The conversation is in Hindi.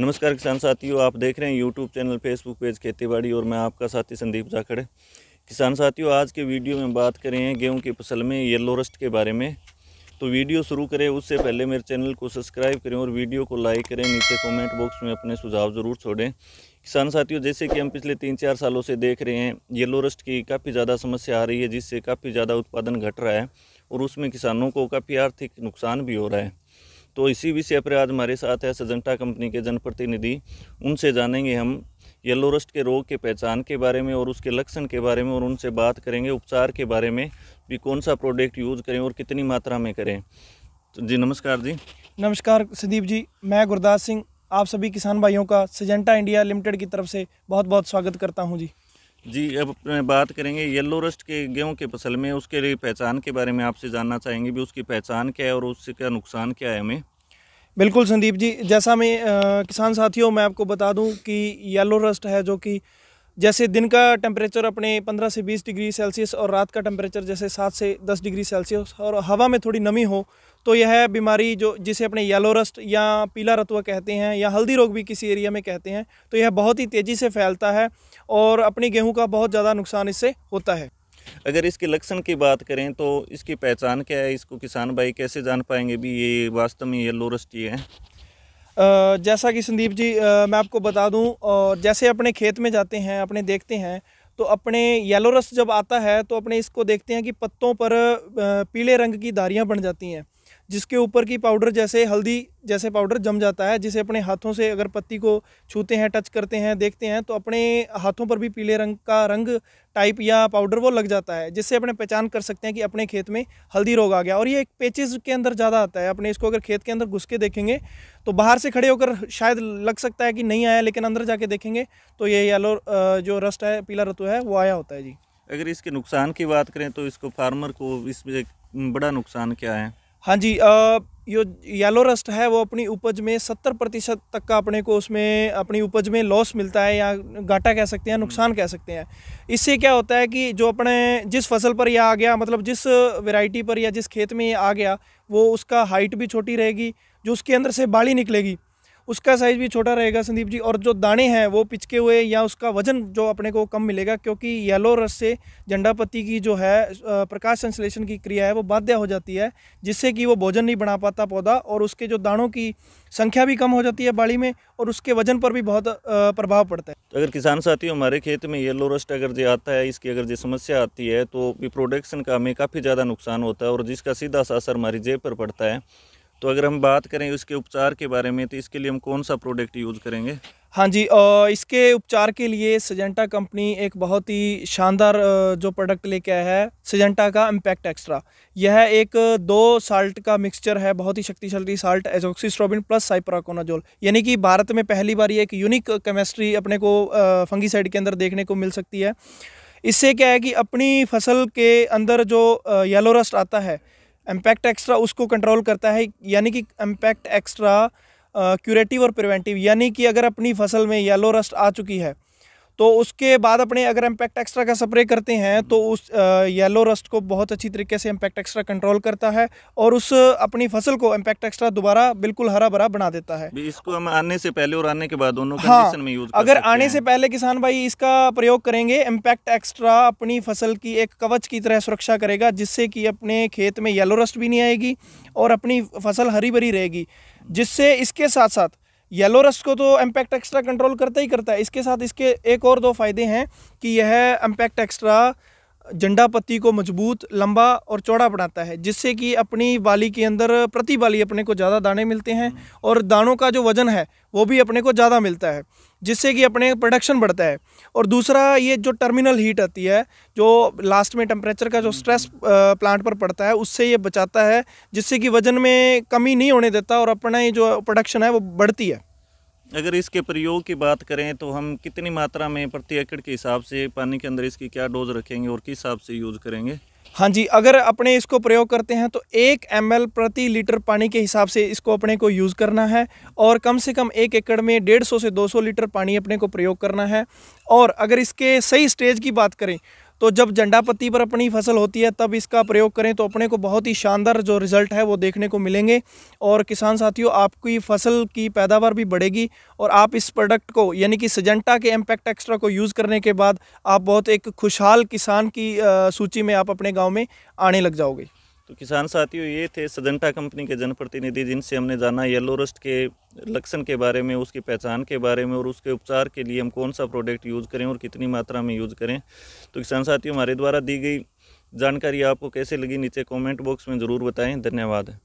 नमस्कार किसान साथियों आप देख रहे हैं यूट्यूब चैनल फेसबुक पेज खेतीबाड़ी और मैं आपका साथी संदीप जाखड़ किसान साथियों आज के वीडियो में बात करें हैं गेहूँ की फसल में येलो रस्ट के बारे में तो वीडियो शुरू करें उससे पहले मेरे चैनल को सब्सक्राइब करें और वीडियो को लाइक करें नीचे कमेंट बॉक्स में अपने सुझाव ज़रूर छोड़ें किसान साथियों जैसे कि हम पिछले तीन चार सालों से देख रहे हैं येलो रस्ट की काफ़ी ज़्यादा समस्या आ रही है जिससे काफ़ी ज़्यादा उत्पादन घट रहा है और उसमें किसानों को काफ़ी आर्थिक नुकसान भी हो रहा है तो इसी विषय पर आज हमारे साथ है सजंटा कंपनी के जनप्रतिनिधि उनसे जानेंगे हम येलो रस्ट के रोग के पहचान के बारे में और उसके लक्षण के बारे में और उनसे बात करेंगे उपचार के बारे में भी कौन सा प्रोडक्ट यूज़ करें और कितनी मात्रा में करें तो जी नमस्कार जी नमस्कार संदीप जी मैं गुरदास सिंह आप सभी किसान भाइयों का सजेंटा इंडिया लिमिटेड की तरफ से बहुत बहुत स्वागत करता हूँ जी जी अब बात करेंगे येलो रस्ट के गेहूं के फसल में उसके लिए पहचान के बारे में आपसे जानना चाहेंगे भी उसकी पहचान क्या है और उससे क्या नुकसान क्या है हमें बिल्कुल संदीप जी जैसा मैं किसान साथियों मैं आपको बता दूं कि येलो रस्ट है जो कि जैसे दिन का टेम्परेचर अपने 15 से 20 डिग्री सेल्सियस और रात का टेम्परेचर जैसे 7 से 10 डिग्री सेल्सियस और हवा में थोड़ी नमी हो तो यह बीमारी जो जिसे अपने येलो रस्ट या पीला रतुआ कहते हैं या हल्दी रोग भी किसी एरिया में कहते हैं तो यह बहुत ही तेज़ी से फैलता है और अपनी गेहूँ का बहुत ज़्यादा नुकसान इससे होता है अगर इसके लक्षण की बात करें तो इसकी पहचान क्या है इसको किसान भाई कैसे जान पाएंगे भी ये वास्तव में येलो रस्ट ये है जैसा कि संदीप जी मैं आपको बता दूं और जैसे अपने खेत में जाते हैं अपने देखते हैं तो अपने येलो रस्ट जब आता है तो अपने इसको देखते हैं कि पत्तों पर पीले रंग की धारियाँ बन जाती हैं जिसके ऊपर की पाउडर जैसे हल्दी जैसे पाउडर जम जाता है जिसे अपने हाथों से अगर पत्ती को छूते हैं टच करते हैं देखते हैं तो अपने हाथों पर भी पीले रंग का रंग टाइप या पाउडर वो लग जाता है जिससे अपने पहचान कर सकते हैं कि अपने खेत में हल्दी रोग आ गया और ये एक पेचिस के अंदर ज़्यादा आता है अपने इसको अगर खेत के अंदर घुस के देखेंगे तो बाहर से खड़े होकर शायद लग सकता है कि नहीं आया लेकिन अंदर जाके देखेंगे तो ये येलो जो रस्ट है पीला रतु है वो आया होता है जी अगर इसके नुकसान की बात करें तो इसको फार्मर को इसमें बड़ा नुकसान क्या है हाँ जी जो येलो रस्ट है वो अपनी उपज में सत्तर प्रतिशत तक का अपने को उसमें अपनी उपज में लॉस मिलता है या घाटा कह सकते हैं नुकसान कह सकते हैं इससे क्या होता है कि जो अपने जिस फसल पर यह आ गया मतलब जिस वैरायटी पर या जिस खेत में ये आ गया वो उसका हाइट भी छोटी रहेगी जो उसके अंदर से बाली निकलेगी उसका साइज़ भी छोटा रहेगा संदीप जी और जो दाने हैं वो पिचके हुए या उसका वजन जो अपने को कम मिलेगा क्योंकि येलो रस से झंडा पत्ती की जो है प्रकाश संश्लेषण की क्रिया है वो बाध्य हो जाती है जिससे कि वो भोजन नहीं बना पाता पौधा और उसके जो दानों की संख्या भी कम हो जाती है बाड़ी में और उसके वजन पर भी बहुत प्रभाव पड़ता है तो अगर किसान साथियों हमारे खेत में येलो रस्ट अगर जो आता है इसकी अगर जो समस्या आती है तो प्रोडक्शन का हमें काफ़ी ज़्यादा नुकसान होता है और जिसका सीधा सा असर हमारी जेब पर पड़ता है तो अगर हम बात करें उसके उपचार के बारे में तो इसके लिए हम कौन सा प्रोडक्ट यूज़ करेंगे हाँ जी इसके उपचार के लिए सजेंटा कंपनी एक बहुत ही शानदार जो प्रोडक्ट लेके आया है सजेंटा का इम्पैक्ट एक्स्ट्रा यह एक दो साल्ट का मिक्सचर है बहुत ही शक्तिशाली साल्ट एजोक्सीस्ट्रोबिन प्लस साइप्राकोनाजोल यानी कि भारत में पहली बार ये एक यूनिक केमिस्ट्री अपने को फंगीसाइड के अंदर देखने को मिल सकती है इससे क्या है कि अपनी फसल के अंदर जो येलो रस्ट आता है इम्पैक्ट एक्स्ट्रा उसको कंट्रोल करता है यानी कि इम्पैक्ट एक्स्ट्रा क्यूरेटिव और प्रिवेंटिव यानी कि अगर अपनी फसल में येलो रस्ट आ चुकी है तो उसके बाद अपने अगर इम्पैक्ट एक्स्ट्रा का स्प्रे करते हैं तो उस येलो रस्ट को बहुत अच्छी तरीके से इम्पैक्ट एक्स्ट्रा कंट्रोल करता है और उस अपनी फसल को इम्पैक्ट एक्स्ट्रा दोबारा बिल्कुल हरा भरा बना देता है इसको हम आने से पहले और आने के बाद दोनों हाँ, में यूज अगर आने से पहले किसान भाई इसका प्रयोग करेंगे इम्पैक्ट एक्स्ट्रा अपनी फसल की एक कवच की तरह सुरक्षा करेगा जिससे कि अपने खेत में येलो रस्ट भी नहीं आएगी और अपनी फसल हरी भरी रहेगी जिससे इसके साथ साथ येलो रस्ट को तो एम्पैक्ट एक्स्ट्रा कंट्रोल करता ही करता है इसके साथ इसके एक और दो फ़ायदे हैं कि यह एम्पैक्ट एक्स्ट्रा झंडा पत्ती को मजबूत लंबा और चौड़ा बनाता है जिससे कि अपनी बाली के अंदर प्रति बाली अपने को ज़्यादा दाने मिलते हैं हम्म। और दानों का जो वज़न है वो भी अपने को ज़्यादा मिलता है जिससे कि अपने प्रोडक्शन बढ़ता है और दूसरा ये जो टर्मिनल हीट आती है जो लास्ट में टेम्परेचर का जो स्ट्रेस हम्म। प्लांट पर पड़ता है उससे ये बचाता है जिससे कि वज़न में कमी नहीं होने देता और अपना ये जो प्रोडक्शन है वो बढ़ती है अगर इसके प्रयोग की बात करें तो हम कितनी मात्रा में प्रति एकड़ के हिसाब से पानी के अंदर इसकी क्या डोज रखेंगे और किस हिसाब से यूज़ करेंगे हाँ जी अगर अपने इसको प्रयोग करते हैं तो एक एम प्रति लीटर पानी के हिसाब से इसको अपने को यूज़ करना है और कम से कम एक एकड़ में डेढ़ सौ से दो सौ लीटर पानी अपने को प्रयोग करना है और अगर इसके सही स्टेज की बात करें तो जब झंडा पत्ती पर अपनी फसल होती है तब इसका प्रयोग करें तो अपने को बहुत ही शानदार जो रिज़ल्ट है वो देखने को मिलेंगे और किसान साथियों आपकी फसल की पैदावार भी बढ़ेगी और आप इस प्रोडक्ट को यानी कि सजेंटा के एम्पैक्ट एक्स्ट्रा को यूज़ करने के बाद आप बहुत एक खुशहाल किसान की सूची में आप अपने गाँव में आने लग जाओगे तो किसान साथियों ये थे सजंटा कंपनी के जनप्रतिनिधि जिनसे हमने जाना येलो रस्ट के लक्षण के बारे में उसकी पहचान के बारे में और उसके उपचार के लिए हम कौन सा प्रोडक्ट यूज़ करें और कितनी मात्रा में यूज़ करें तो किसान साथियों हमारे द्वारा दी गई जानकारी आपको कैसे लगी नीचे कमेंट बॉक्स में ज़रूर बताएं धन्यवाद